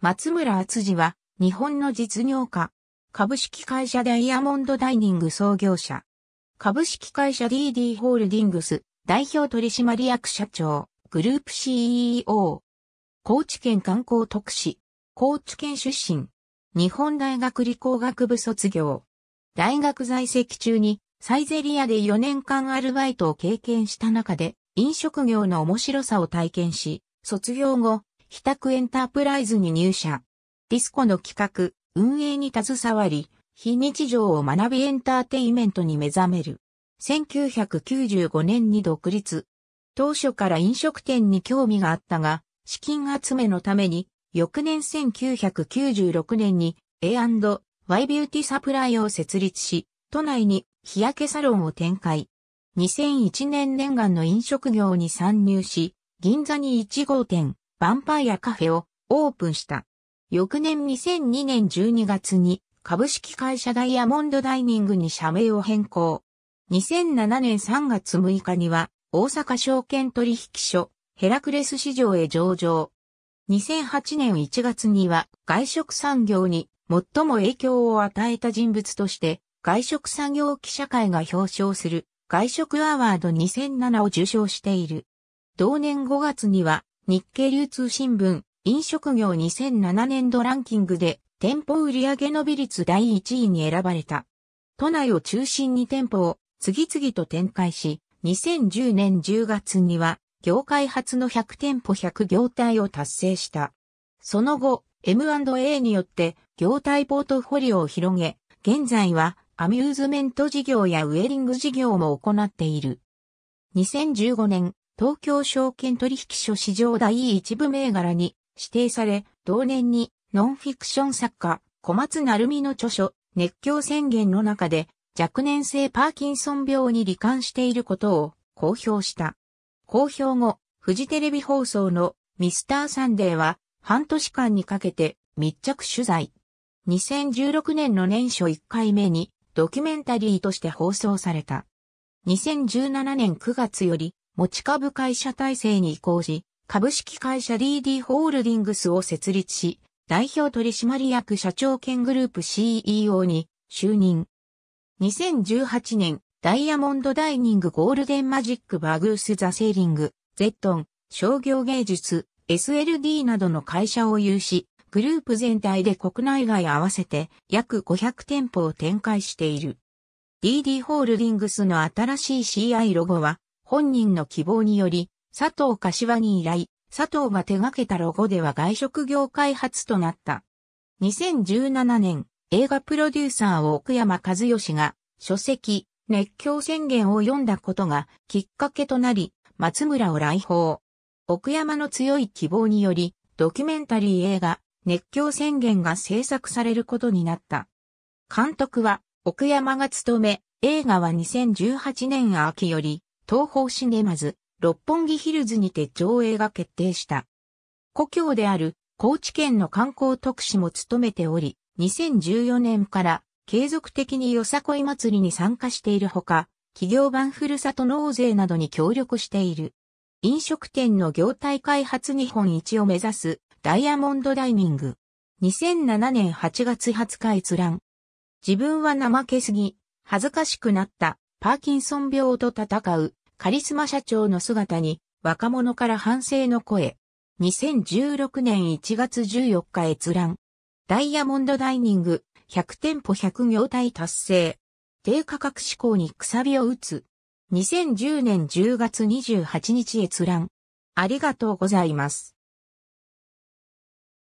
松村厚次は、日本の実業家。株式会社ダイヤモンドダイニング創業者。株式会社 DD ホールディングス、代表取締役社長、グループ CEO。高知県観光特使。高知県出身。日本大学理工学部卒業。大学在籍中に、サイゼリアで4年間アルバイトを経験した中で、飲食業の面白さを体験し、卒業後、非宅エンタープライズに入社。ディスコの企画、運営に携わり、非日常を学びエンターテイメントに目覚める。1995年に独立。当初から飲食店に興味があったが、資金集めのために、翌年1996年に A&Y ビューティサプライを設立し、都内に日焼けサロンを展開。2001年念願の飲食業に参入し、銀座に1号店、ヴァンパイアカフェをオープンした。翌年2002年12月に株式会社ダイヤモンドダイニングに社名を変更。2007年3月6日には大阪証券取引所ヘラクレス市場へ上場。2008年1月には外食産業に最も影響を与えた人物として外食産業記者会が表彰する外食アワード2007を受賞している。同年5月には日経流通新聞、飲食業2007年度ランキングで、店舗売上伸び率第1位に選ばれた。都内を中心に店舗を次々と展開し、2010年10月には、業界初の100店舗100業態を達成した。その後、M&A によって業態ポートフォリオを広げ、現在はアミューズメント事業やウェディング事業も行っている。2015年、東京証券取引所市場第一部銘柄に指定され、同年にノンフィクション作家、小松成美の著書、熱狂宣言の中で、若年性パーキンソン病に罹患していることを公表した。公表後、フジテレビ放送のミスターサンデーは半年間にかけて密着取材。2016年の年初1回目にドキュメンタリーとして放送された。2017年9月より持ち株会社体制に移行し、株式会社 DD ホールディングスを設立し、代表取締役社長兼グループ CEO に就任。2018年、ダイヤモンドダイニングゴールデンマジックバグースザセーリング、ゼットン、商業芸術、SLD などの会社を有し、グループ全体で国内外合わせて約500店舗を展開している。DD ホールディングスの新しい CI ロゴは本人の希望により、佐藤柏に依頼、佐藤が手掛けたロゴでは外食業開発となった。2017年、映画プロデューサーを奥山和義が、書籍、熱狂宣言を読んだことがきっかけとなり、松村を来訪。奥山の強い希望により、ドキュメンタリー映画、熱狂宣言が制作されることになった。監督は、奥山が務め、映画は2018年秋より、東方シネマズ、六本木ヒルズにて上映が決定した。故郷である高知県の観光特使も務めており、2014年から継続的によさこい祭りに参加しているほか、企業版ふるさと納税などに協力している。飲食店の業態開発日本一を目指すダイヤモンドダイニング。2007年8月20日閲覧。自分は怠けすぎ、恥ずかしくなった、パーキンソン病と戦う、カリスマ社長の姿に若者から反省の声。2016年1月14日閲覧。ダイヤモンドダイニング100店舗100業態達成。低価格志向にくさびを打つ。2010年10月28日閲覧。ありがとうございます。